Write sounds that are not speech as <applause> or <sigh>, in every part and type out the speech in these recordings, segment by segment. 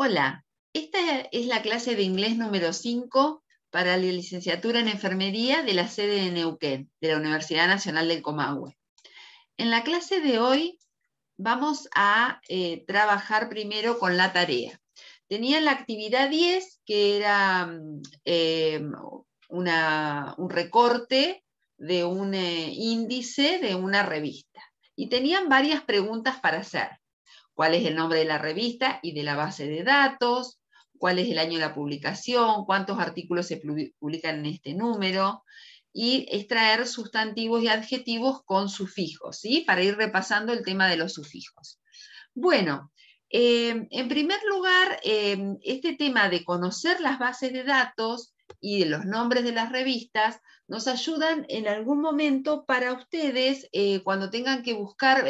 Hola, esta es la clase de inglés número 5 para la licenciatura en enfermería de la sede de Neuquén, de la Universidad Nacional del Comahue. En la clase de hoy vamos a eh, trabajar primero con la tarea. Tenía la actividad 10, que era mm, eh, un recorte de un eh, índice de una revista. Y tenían varias preguntas para hacer cuál es el nombre de la revista y de la base de datos, cuál es el año de la publicación, cuántos artículos se publican en este número, y extraer sustantivos y adjetivos con sufijos, ¿sí? para ir repasando el tema de los sufijos. Bueno, eh, en primer lugar, eh, este tema de conocer las bases de datos y de los nombres de las revistas nos ayudan en algún momento para ustedes eh, cuando tengan que buscar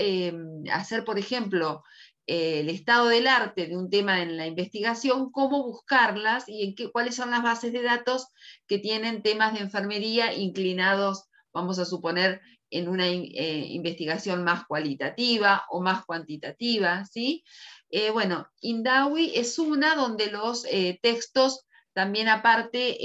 hacer, por ejemplo, eh, el estado del arte de un tema en la investigación, cómo buscarlas y en qué, cuáles son las bases de datos que tienen temas de enfermería inclinados, vamos a suponer, en una eh, investigación más cualitativa o más cuantitativa. ¿sí? Eh, bueno, Indawi es una donde los textos también aparte,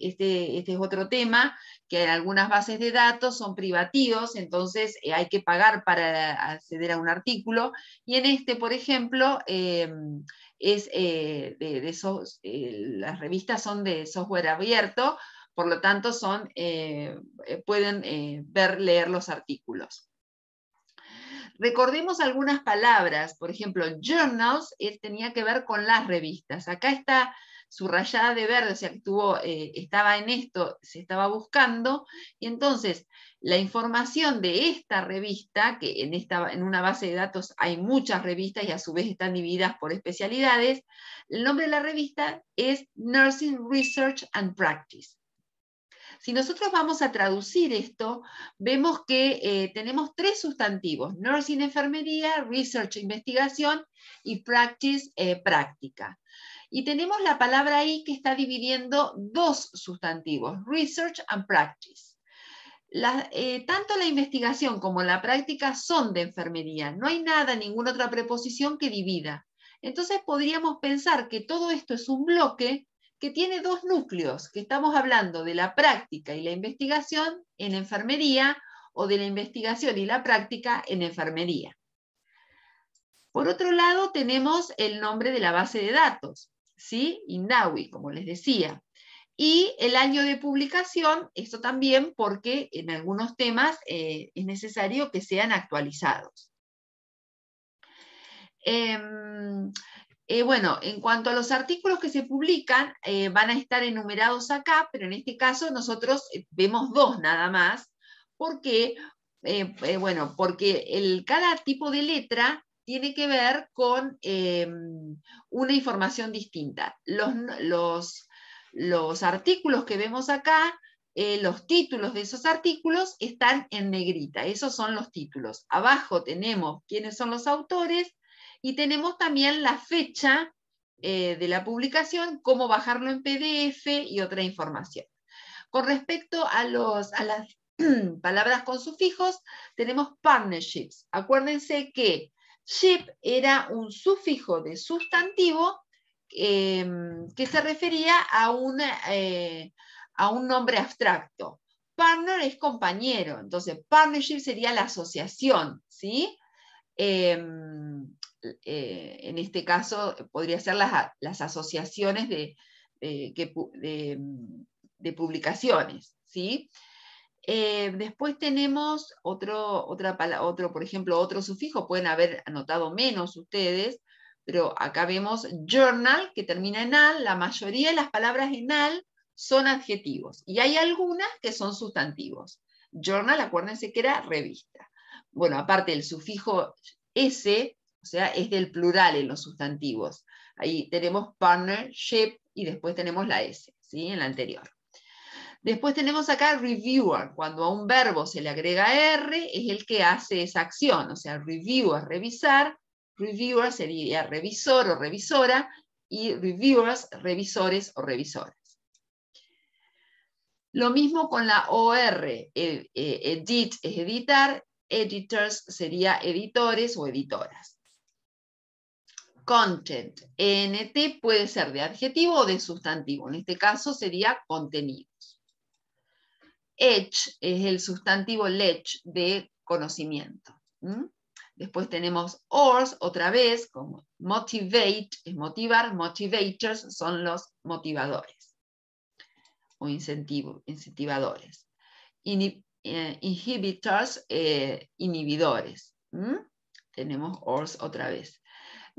este, este es otro tema, que en algunas bases de datos son privativos, entonces eh, hay que pagar para acceder a un artículo, y en este, por ejemplo, em, es, eh, de, eh, las revistas son de software abierto, por lo tanto son, pueden ver, leer los artículos. Recordemos algunas palabras, por ejemplo, journals tenía que ver con las revistas. Acá está subrayada de verde, o sea, eh, estaba en esto, se estaba buscando, y entonces la información de esta revista, que en, esta, en una base de datos hay muchas revistas y a su vez están divididas por especialidades, el nombre de la revista es Nursing Research and Practice. Si nosotros vamos a traducir esto, vemos que eh, tenemos tres sustantivos, nursing, enfermería, research, investigación y practice, eh, práctica. Y tenemos la palabra ahí que está dividiendo dos sustantivos, research and practice. Eh, tanto la investigación como la práctica son de enfermería. No hay nada, ninguna otra preposición que divida. Entonces podríamos pensar que todo esto es un bloque que tiene dos núcleos, que estamos hablando de la práctica y la investigación en enfermería o de la investigación y la práctica en enfermería. Por otro lado, tenemos el nombre de la base de datos, ¿sí? Indawi, como les decía. Y el año de publicación, esto también porque en algunos temas eh, es necesario que sean actualizados. Em, eh, bueno, en cuanto a los artículos que se publican, eh, van a estar enumerados acá, pero en este caso nosotros eh, vemos dos nada más. porque bueno, porque el, cada tipo de letra tiene que ver con em, una información distinta. Los, artículos que vemos acá los títulos de esos artículos están en negrita, esos son los títulos. Abajo tenemos quiénes son los autores y tenemos también la fecha eh, de la publicación, cómo bajarlo en PDF y otra información. Con respecto a, los, a las <clears throat> palabras con sufijos, tenemos partnerships. Acuérdense que ship era un sufijo de sustantivo em, que se refería a, eh, a un nombre abstracto. Partner es compañero, entonces partnership sería la asociación, ¿sí? Em, eh, en este caso, podría ser las, asociaciones de, de, mm, publicaciones. ¿sí? Eh, después tenemos otro, otra, otro, por ejemplo, otro sufijo, pueden haber anotado menos ustedes, pero acá vemos journal, que termina en al, la mayoría de las palabras en al son adjetivos, y hay algunas que son sustantivos. Journal, acuérdense que era revista. Bueno, aparte el sufijo S, o sea, es del plural en los sustantivos. Ahí tenemos partnership y después tenemos la S, ¿sí? En la anterior. Después tenemos acá reviewer, cuando a un verbo se le agrega R, es el que hace esa acción, o sea, es revisar, reviewer sería revisor o revisora, y reviewers, revisores o revisoras. Lo mismo con la OR, eh, eh, edit es editar, editors sería editores o editoras. Content, ENT, puede ser de adjetivo o de sustantivo. En este caso sería contenidos. Edge es el sustantivo ledge de conocimiento. Después tenemos ors, otra vez, como motivate, es motivar, motivators son los motivadores o incentivo, incentivadores. Eh, inhibitors, eh, inhibidores. Tenemos ors otra vez.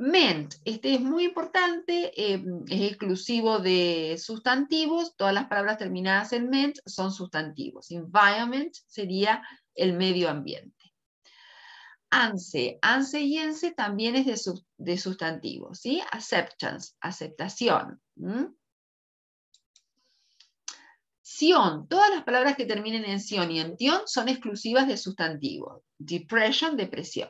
Ment, este es muy importante, eh, es exclusivo de sustantivos, todas las palabras terminadas en ment son sustantivos. Environment sería el medio ambiente. ANSE, ANSE y ENSE también es de, sustantivos, ¿sí? Acceptance, aceptación. Sion, todas las palabras que terminen en sion y en tion son exclusivas de sustantivos. Depression, depresión.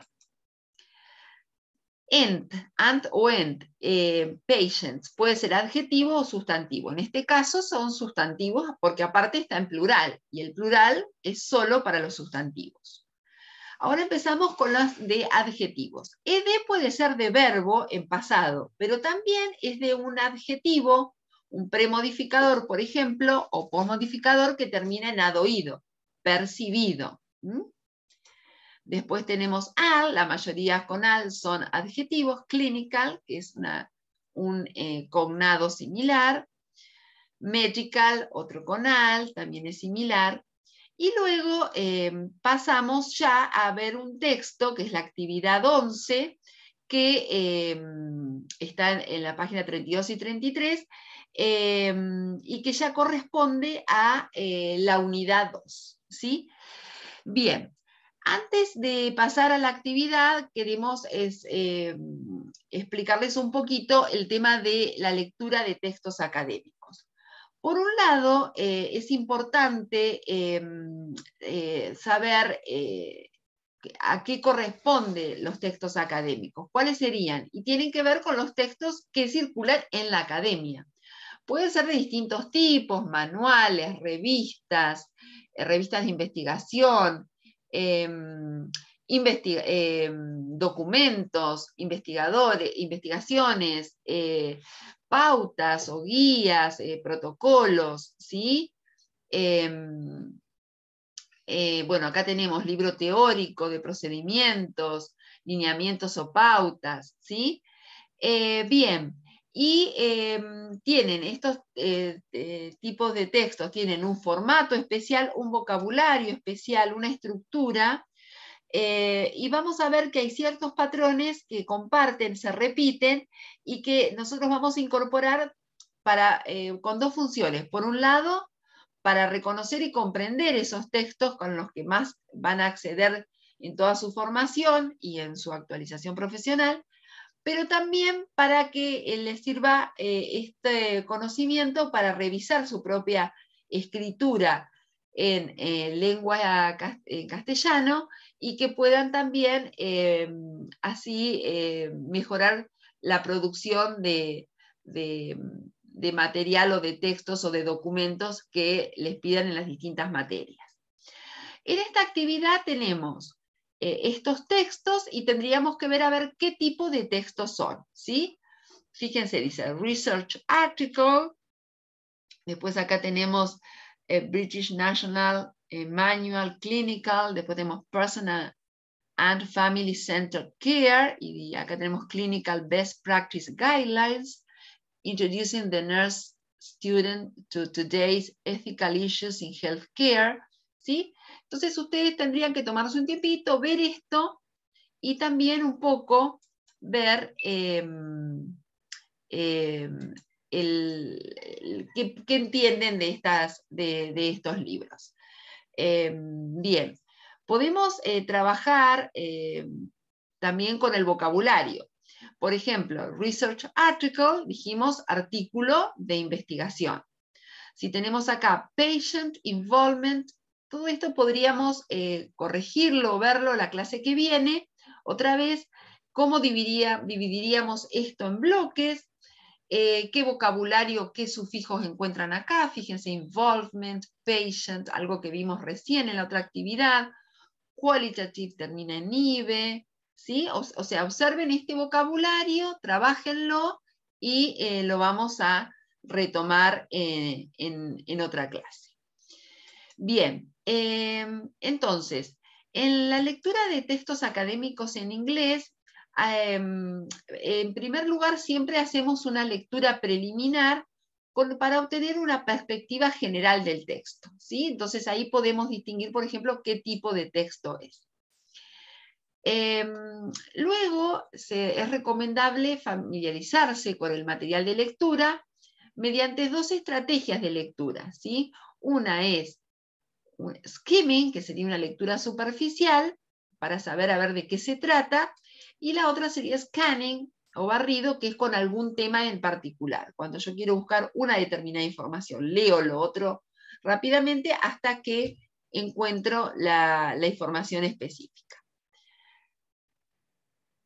Ent, ant o ent, eh, patients, puede ser adjetivo o sustantivo. En este caso son sustantivos porque aparte está en plural y el plural es solo para los sustantivos. Ahora empezamos con las de adjetivos. ED puede ser de verbo en pasado, pero también es de un adjetivo, un premodificador, por ejemplo, o postmodificador que termina en adoído, percibido. Después tenemos al, la mayoría con al son adjetivos, clinical, que es un eh, cognado similar, medical, otro con al, también es similar, y luego em, pasamos ya a ver un texto, que es la actividad 11, que em, está en, la página 32 y 33, em, y que ya corresponde a eh, la unidad 2. ¿sí? Bien, antes de pasar a la actividad, queremos eh, explicarles un poquito el tema de la lectura de textos académicos. Por un lado, eh, es importante em, eh, saber a qué corresponden los textos académicos, cuáles serían, y tienen que ver con los textos que circulan en la academia. Pueden ser de distintos tipos, manuales, revistas, revistas de investigación, Em, em, documentos, investigadores, investigaciones, eh, pautas o guías, eh, protocolos, ¿sí? Em, eh, bueno, acá tenemos libro teórico de procedimientos, lineamientos o pautas, ¿sí? bien, y em, tienen estos eh, eh, tipos de textos, tienen un formato especial, un vocabulario especial, una estructura, eh, y vamos a ver que hay ciertos patrones que comparten, se repiten, y que nosotros vamos a incorporar para, con dos funciones. Por un lado, para reconocer y comprender esos textos con los que más van a acceder en toda su formación y en su actualización profesional, pero también para que eh, les sirva eh, este conocimiento para revisar su propia escritura en eh, lengua en castellano y que puedan también así mejorar la producción de material o de textos o de documentos que les pidan en las distintas materias. En esta actividad tenemos eh, estos textos y tendríamos que ver a ver qué tipo de textos son, ¿sí? Fíjense, dice Research Article, después acá tenemos eh, British National eh, Manual Clinical, después tenemos Personal and Family Center Care, y acá tenemos Clinical Best Practice Guidelines, Introducing the Nurse Student to Today's Ethical Issues in Healthcare, entonces ustedes tendrían que tomarse un tiempito, ver esto y también un poco ver em, em, el, qué, entienden de, estas, de, estos libros. Em, bien, podemos eh, trabajar también con el vocabulario. Por ejemplo, research article, dijimos artículo de investigación. Si tenemos acá patient involvement todo esto podríamos eh, corregirlo, verlo la clase que viene. Otra vez, cómo dividiríamos esto en bloques, eh, qué vocabulario, qué sufijos encuentran acá. Fíjense, involvement, patient, algo que vimos recién en la otra actividad. Qualitative termina en IBE. ¿sí? O, sea, observen este vocabulario, trabajenlo y eh, lo vamos a retomar en otra clase. Bien, Em, entonces, en la lectura de textos académicos en inglés, em, en primer lugar, siempre hacemos una lectura preliminar para obtener una perspectiva general del texto. ¿sí? Entonces ahí podemos distinguir, por ejemplo, qué tipo de texto es. Em, luego es recomendable familiarizarse con el material de lectura mediante dos estrategias de lectura. ¿sí? Una es un skimming, que sería una lectura superficial, para saber a ver de qué se trata, y la otra sería scanning o barrido, que es con algún tema en particular. Cuando yo quiero buscar una determinada información, leo lo otro rápidamente hasta que encuentro la, información específica.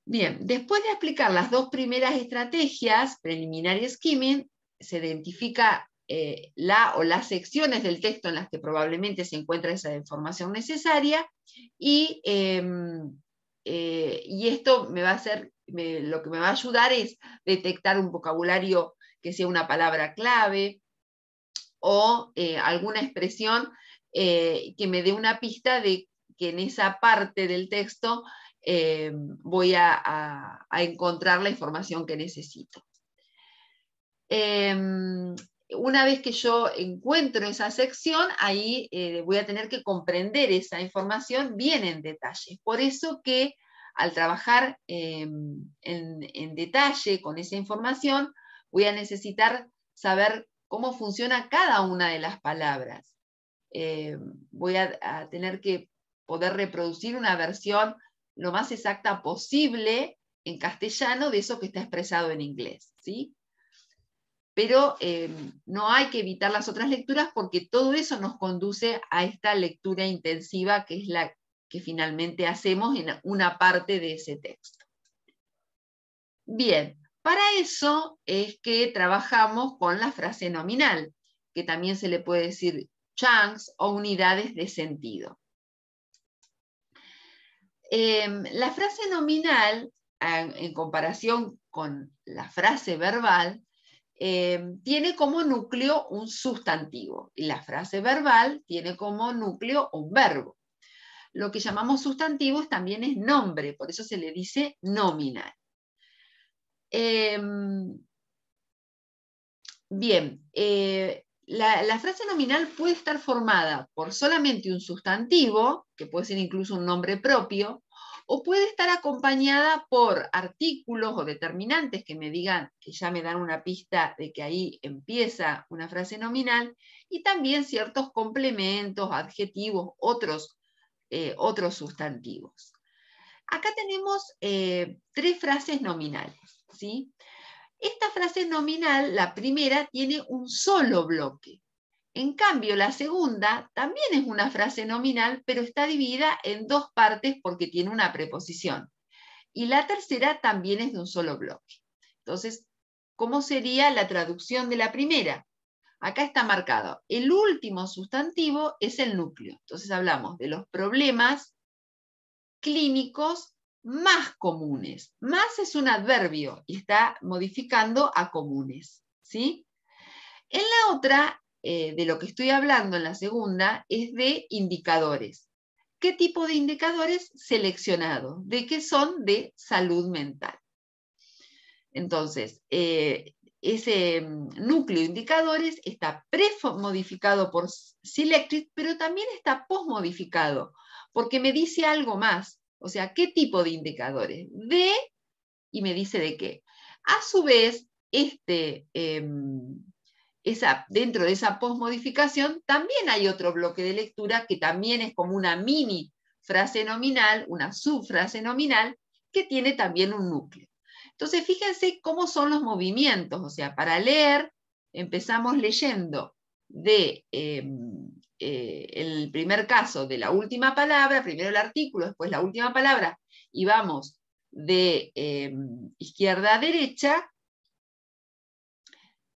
Bien, después de explicar las dos primeras estrategias, preliminar y skimming, se identifica eh, la o las secciones del texto en las que probablemente se encuentra esa información necesaria y, em, eh, esto me va a hacer, lo que me va a ayudar es detectar un vocabulario que sea una palabra clave o eh, alguna expresión que me dé una pista de que en esa parte del texto voy a, encontrar la información que necesito. Em, una vez que yo encuentro esa sección, ahí eh, voy a tener que comprender esa información bien en detalle. Por eso que al trabajar eh, en, detalle con esa información, voy a necesitar saber cómo funciona cada una de las palabras. Eh, voy a, a tener que poder reproducir una versión lo más exacta posible en castellano de eso que está expresado en inglés. ¿sí? pero eh, no hay que evitar las otras lecturas porque todo eso nos conduce a esta lectura intensiva que es la que finalmente hacemos en una parte de ese texto. Bien, para eso es que trabajamos con la frase nominal, que también se le puede decir chunks o unidades de sentido. Eh, la frase nominal, en comparación con la frase verbal, eh, tiene como núcleo un sustantivo y la frase verbal tiene como núcleo un verbo. Lo que llamamos sustantivos también es nombre, por eso se le dice nominal. Em, bien, eh, la, frase nominal puede estar formada por solamente un sustantivo, que puede ser incluso un nombre propio, o puede estar acompañada por artículos o determinantes que me digan, que ya me dan una pista de que ahí empieza una frase nominal, y también ciertos complementos, adjetivos, otros, eh, otros sustantivos. Acá tenemos eh, tres frases nominales. ¿sí? Esta frase nominal, la primera, tiene un solo bloque. En cambio, la segunda también es una frase nominal, pero está dividida en dos partes porque tiene una preposición. Y la tercera también es de un solo bloque. Entonces, ¿cómo sería la traducción de la primera? Acá está marcado, el último sustantivo es el núcleo. Entonces hablamos de los problemas clínicos más comunes. Más es un adverbio y está modificando a comunes. ¿sí? En la otra, eh, de lo que estoy hablando en la segunda es de indicadores. ¿Qué tipo de indicadores seleccionados? ¿De qué son? De salud mental. Entonces, eh, ese mm, núcleo de indicadores está premodificado por Selectric, pero también está post-modificado, porque me dice algo más. O sea, ¿qué tipo de indicadores? De, y me dice de qué. A su vez, este... Em, dentro de esa posmodificación también hay otro bloque de lectura que también es como una mini frase nominal, una subfrase nominal, que tiene también un núcleo. Entonces, fíjense cómo son los movimientos, o sea, para leer empezamos leyendo de em, eh, el primer caso de la última palabra, primero el artículo, después la última palabra, y vamos de em, izquierda a derecha,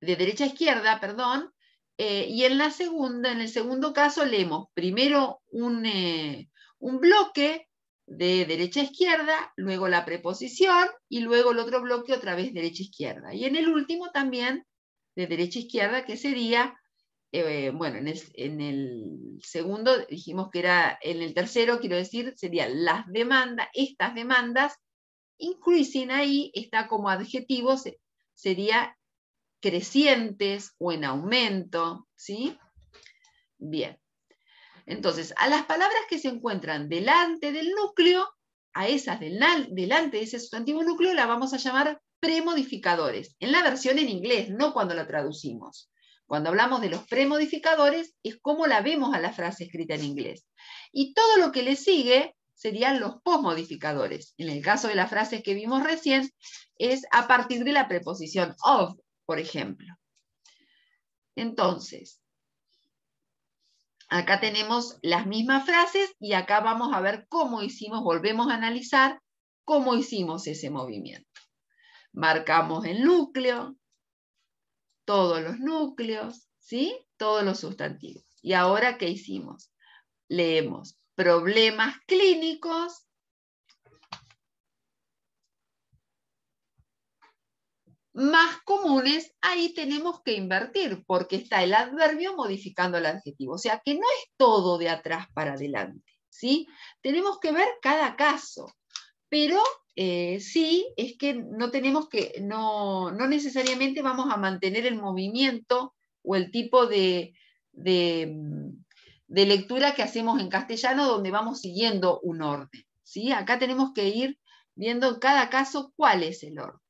de derecha a izquierda, perdón, eh, y en la segunda, en el segundo caso leemos primero eh, un, bloque de derecha a izquierda, luego la preposición y luego el otro bloque otra vez derecha a izquierda. Y en el último también de derecha a izquierda que sería, eh, bueno, en el, segundo dijimos que era, en el tercero quiero decir, serían las demandas, estas demandas, increasing ahí está como adjetivo, sería crecientes o en aumento, ¿sí? Bien. Entonces, a las palabras que se encuentran delante del núcleo, a esas delante de ese sustantivo núcleo, la vamos a llamar premodificadores, en la versión en inglés, no cuando la traducimos. Cuando hablamos de los premodificadores, es como la vemos a la frase escrita en inglés. Y todo lo que le sigue serían los posmodificadores. En el caso de las frases que vimos recién, es a partir de la preposición of, por ejemplo. Entonces, acá tenemos las mismas frases y acá vamos a ver cómo hicimos, volvemos a analizar cómo hicimos ese movimiento. Marcamos el núcleo, todos los núcleos, ¿sí? Todos los sustantivos. ¿Y ahora qué hicimos? Leemos problemas clínicos más comunes, ahí tenemos que invertir, porque está el adverbio modificando el adjetivo. O sea que no es todo de atrás para adelante, ¿sí? Tenemos que ver cada caso, pero eh, sí es que no tenemos que, no, no necesariamente vamos a mantener el movimiento o el tipo de, de, lectura que hacemos en castellano, donde vamos siguiendo un orden, ¿sí? Acá tenemos que ir viendo en cada caso cuál es el orden.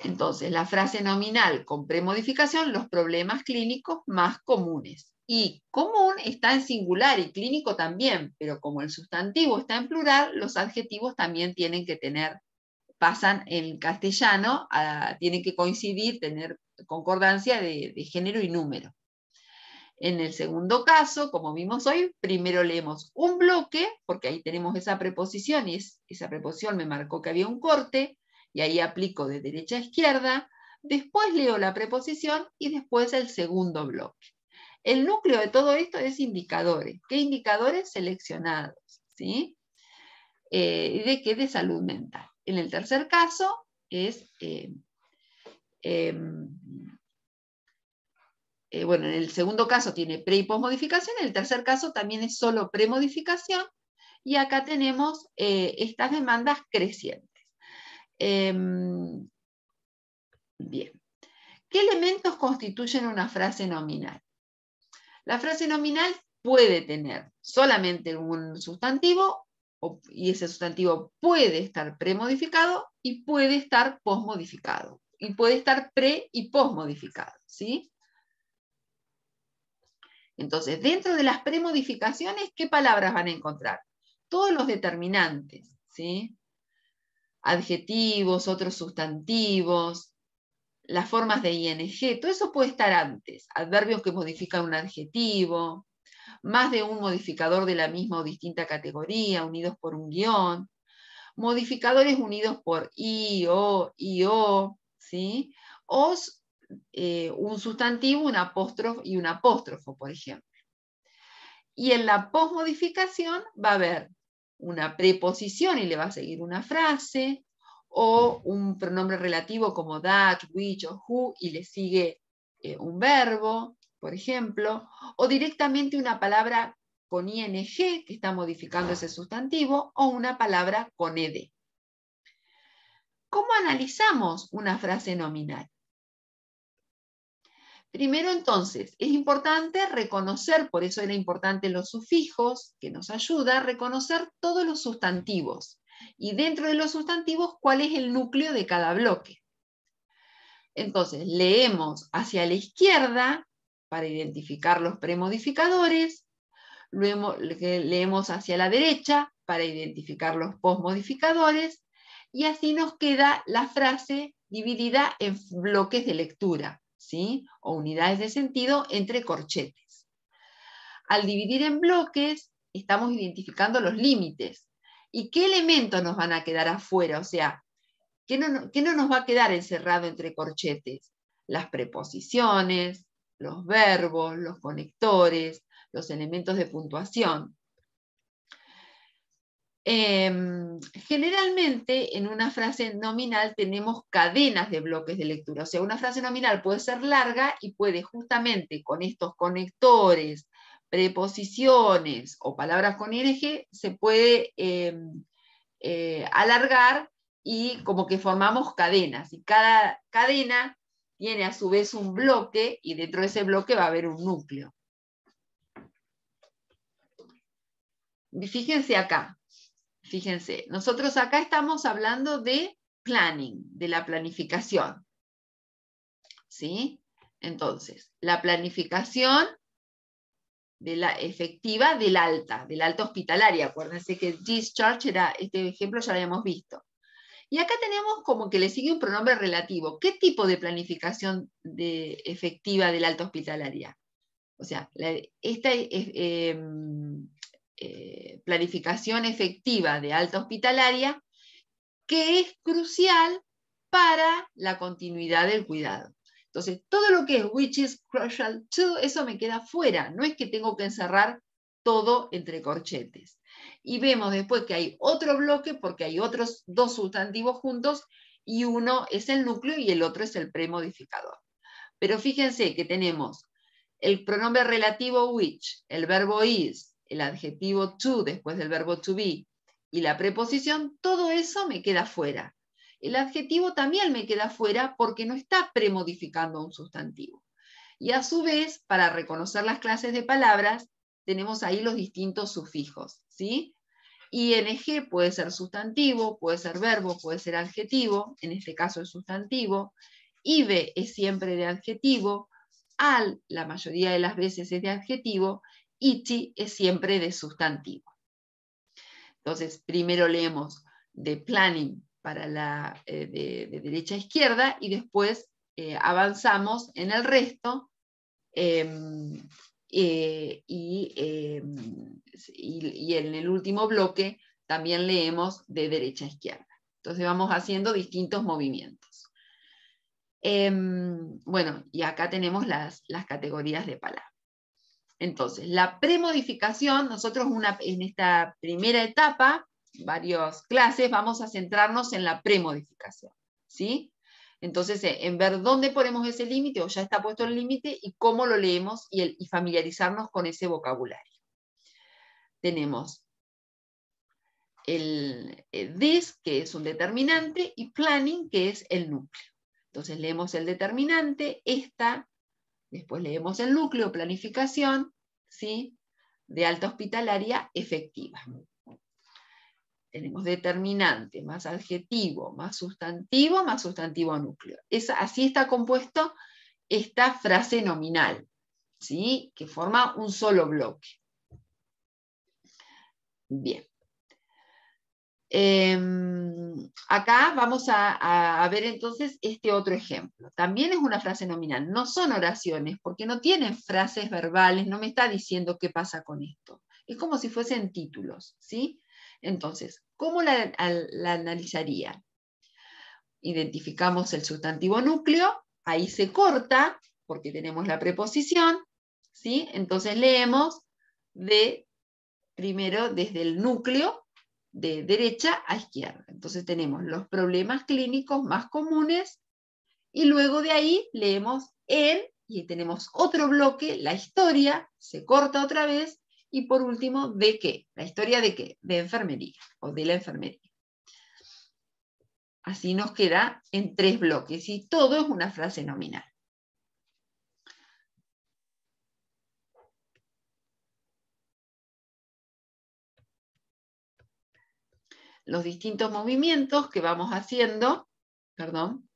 Entonces, la frase nominal con premodificación, los problemas clínicos más comunes. Y común está en singular y clínico también, pero como el sustantivo está en plural, los adjetivos también tienen que tener, pasan en castellano, tienen que coincidir, tener concordancia de, género y número. En el segundo caso, como vimos hoy, primero leemos un bloque, porque ahí tenemos esa preposición y esa preposición me marcó que había un corte, y ahí aplico de derecha a izquierda, después leo la preposición y después el segundo bloque. El núcleo de todo esto es indicadores. ¿Qué indicadores seleccionados? ¿Sí? Eh, ¿De qué? De salud mental. En el tercer caso es, eh, em, eh, bueno, en el segundo caso tiene pre y modificación, en el tercer caso también es solo premodificación, y acá tenemos estas demandas creciendo. Em, bien. ¿Qué elementos constituyen una frase nominal? La frase nominal puede tener solamente un sustantivo y ese sustantivo puede estar premodificado y puede estar posmodificado. Y puede estar pre y posmodificado. ¿sí? Entonces, dentro de las premodificaciones, ¿qué palabras van a encontrar? Todos los determinantes. ¿sí? adjetivos, otros sustantivos, las formas de ing, todo eso puede estar antes, adverbios que modifican un adjetivo, más de un modificador de la misma o distinta categoría, unidos por un guión, modificadores unidos por i, o, i, o, o eh, un sustantivo, un apóstrofo y un apóstrofo, por ejemplo. Y en la posmodificación va a haber una preposición y le va a seguir una frase, o un pronombre relativo como that, which o who y le sigue eh, un verbo, por ejemplo, o directamente una palabra con ing que está modificando ese sustantivo, o una palabra con ed. ¿Cómo analizamos una frase nominal? Primero entonces, es importante reconocer, por eso era importante los sufijos, que nos ayuda a reconocer todos los sustantivos. Y dentro de los sustantivos, cuál es el núcleo de cada bloque. Entonces, leemos hacia la izquierda para identificar los premodificadores, leemos hacia la derecha para identificar los postmodificadores, y así nos queda la frase dividida en bloques de lectura. O unidades de sentido entre corchetes. Al dividir en bloques, estamos identificando los límites. ¿Y qué elementos nos van a quedar afuera? O sea, ¿qué no, qué no nos va a quedar encerrado entre corchetes? Las preposiciones, los verbos, los conectores, los elementos de puntuación. Em, generalmente en una frase nominal tenemos cadenas de bloques de lectura, o sea, una frase nominal puede ser larga y puede justamente con estos conectores, preposiciones o palabras con ing se puede em, eh, alargar y como que formamos cadenas y cada cadena tiene a su vez un bloque y dentro de ese bloque va a haber un núcleo. Fíjense acá, Fíjense, nosotros acá estamos hablando de planning, de la planificación. ¿Sí? Entonces, la planificación de la efectiva del alta, del alta hospitalaria. Acuérdense que discharge era, este ejemplo ya lo habíamos visto. Y acá tenemos como que le sigue un pronombre relativo. ¿Qué tipo de planificación de efectiva del alta hospitalaria? O sea, esta, es... Eh, em, eh, planificación efectiva de alta hospitalaria, que es crucial para la continuidad del cuidado. Entonces, todo lo que es which is crucial to, eso me queda fuera. No es que tengo que encerrar todo entre corchetes. Y vemos después que hay otro bloque porque hay otros dos sustantivos juntos y uno es el núcleo y el otro es el premodificador. Pero fíjense que tenemos el pronombre relativo which, el verbo is, el adjetivo to después del verbo to be y la preposición, todo eso me queda fuera. El adjetivo también me queda fuera porque no está premodificando un sustantivo. Y a su vez, para reconocer las clases de palabras, tenemos ahí los distintos sufijos. ¿sí? ING e puede ser sustantivo, puede ser verbo, puede ser adjetivo, en este caso es sustantivo. «IB» es siempre de adjetivo. AL la mayoría de las veces es de adjetivo iti es siempre de sustantivo. Entonces, primero leemos de planning para la eh, de, derecha a izquierda y después eh, avanzamos en el resto em, eh, em, y, en el último bloque también leemos de derecha a izquierda. Entonces vamos haciendo distintos movimientos. Em, bueno, y acá tenemos las, las categorías de palabras. Entonces, la premodificación, nosotros en esta primera etapa, varias clases, vamos a centrarnos en la premodificación. ¿sí? Entonces, eh, en ver dónde ponemos ese límite o ya está puesto el límite y cómo lo leemos y, familiarizarnos con ese vocabulario. Tenemos el, dis eh, que es un determinante, y planning, que es el núcleo. Entonces leemos el determinante, esta, Después leemos el núcleo, planificación, ¿sí? de alta hospitalaria efectiva. Tenemos determinante, más adjetivo, más sustantivo, más sustantivo núcleo. así está compuesto esta frase nominal, ¿sí? que forma un solo bloque. Bien. Em, acá vamos a, ver entonces este otro ejemplo. También es una frase nominal, no son oraciones, porque no tienen frases verbales, no me está diciendo qué pasa con esto. Es como si fuesen títulos, ¿sí? Entonces, ¿cómo la, la analizaría? Identificamos el sustantivo núcleo, ahí se corta, porque tenemos la preposición, ¿sí? Entonces leemos de, primero desde el núcleo de derecha a izquierda. Entonces tenemos los problemas clínicos más comunes y luego de ahí leemos en y tenemos otro bloque, la historia, se corta otra vez y por último, ¿de qué? La historia de qué? De enfermería o de la enfermería. Así nos queda en tres bloques y todo es una frase nominal. los distintos movimientos que vamos haciendo, perdón,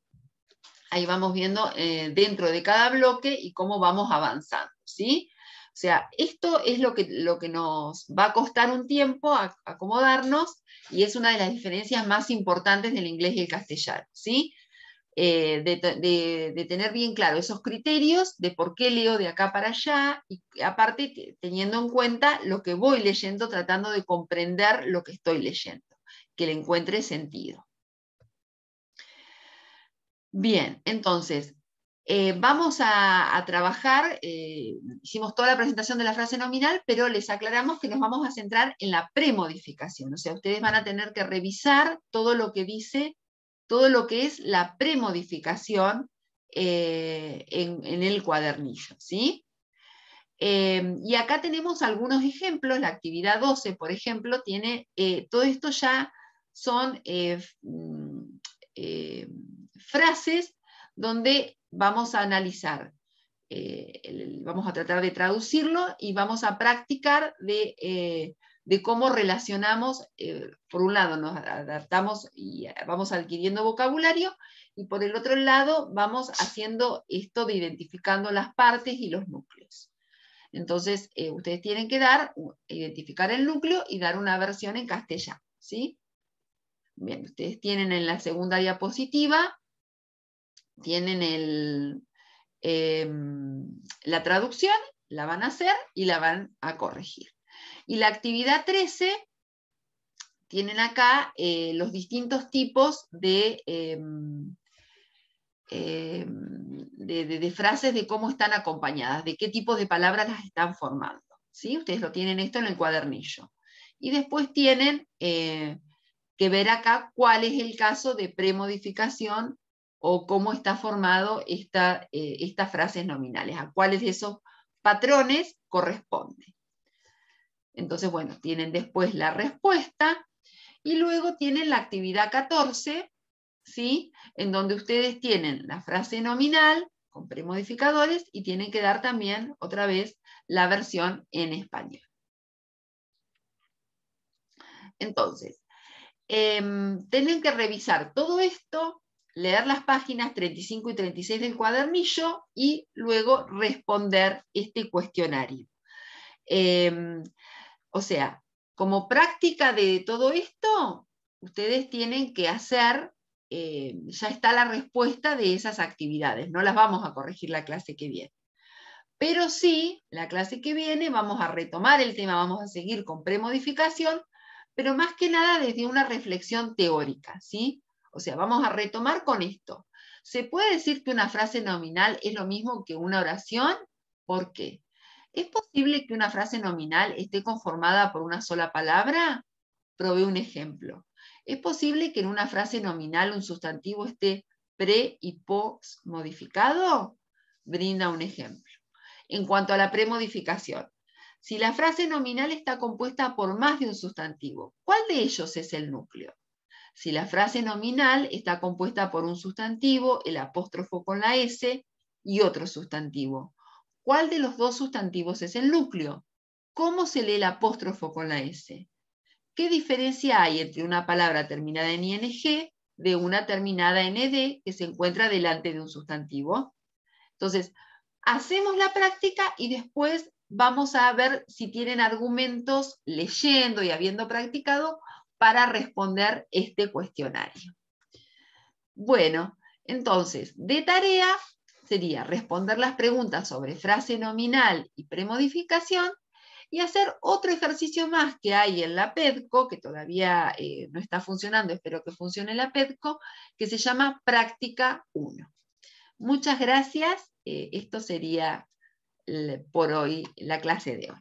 ahí vamos viendo eh, dentro de cada bloque y cómo vamos avanzando, ¿sí? O sea, esto es lo que, lo que nos va a costar un tiempo acomodarnos y es una de las diferencias más importantes del inglés y el castellano, ¿sí? Eh, de, de, tener bien claro esos criterios de por qué leo de acá para allá y aparte teniendo en cuenta lo que voy leyendo, tratando de comprender lo que estoy leyendo que le encuentre sentido. Bien, entonces, eh, vamos a, trabajar, eh, hicimos toda la presentación de la frase nominal, pero les aclaramos que nos vamos a centrar en la premodificación, o sea, ustedes van a tener que revisar todo lo que dice, todo lo que es la premodificación eh, en, el cuadernillo, ¿sí? y acá tenemos algunos ejemplos, la actividad 12, por ejemplo, tiene todo esto ya son eh, mm, eh, frases donde vamos a analizar, eh, vamos a tratar de traducirlo y vamos a practicar de, cómo relacionamos, por un lado nos adaptamos y vamos adquiriendo vocabulario y por el otro lado vamos haciendo esto de identificando las partes y los núcleos. Entonces, ustedes tienen que dar, identificar el núcleo y dar una versión en castellano, ¿sí? Bien, ustedes tienen en la segunda diapositiva, tienen el, em, la traducción, la van a hacer y la van a corregir. Y la actividad 13, tienen acá eh, los distintos tipos em, em, de, frases de cómo están acompañadas, de qué tipo de palabras las están formando. ¿sí? Ustedes lo tienen esto en el cuadernillo. Y después tienen eh, ver acá cuál es el caso de premodificación o cómo está formado esta, eh, estas frases nominales, a cuáles de esos patrones corresponde. Entonces, bueno, tienen después la respuesta y luego tienen la actividad 14, ¿sí? En donde ustedes tienen la frase nominal con premodificadores y tienen que dar también otra vez la versión en español. Entonces, Em, tienen que revisar todo esto, leer las páginas 35 y 36 del cuadernillo y luego responder este cuestionario. Em, o sea, como práctica de todo esto, ustedes tienen que hacer, em, ya está la respuesta de esas actividades, no las vamos a corregir la clase que viene. Pero sí, la clase que viene vamos a retomar el tema, vamos a seguir con premodificación pero más que nada desde una reflexión teórica, ¿sí? O sea, vamos a retomar con esto. ¿Se puede decir que una frase nominal es lo mismo que una oración? ¿Por qué? ¿Es posible que una frase nominal esté conformada por una sola palabra? Provee un ejemplo. ¿Es posible que en una frase nominal un sustantivo esté pre y post modificado? Brinda un ejemplo. En cuanto a la premodificación, si la frase nominal está compuesta por más de un sustantivo, ¿cuál de ellos es el núcleo? Si la frase nominal está compuesta por un sustantivo, el apóstrofo con la S y otro sustantivo, ¿cuál de los dos sustantivos es el núcleo? ¿Cómo se lee el apóstrofo con la S? ¿Qué diferencia hay entre una palabra terminada en ing de una terminada en ed que se encuentra delante de un sustantivo? Entonces, hacemos la práctica y después vamos a ver si tienen argumentos leyendo y habiendo practicado para responder este cuestionario. Bueno, entonces, de tarea sería responder las preguntas sobre frase nominal y premodificación y hacer otro ejercicio más que hay en la PEDCO, que todavía eh, no está funcionando, espero que funcione la PEDCO, que se llama práctica 1. Muchas gracias, eh, esto sería por hoy, la clase de hoy.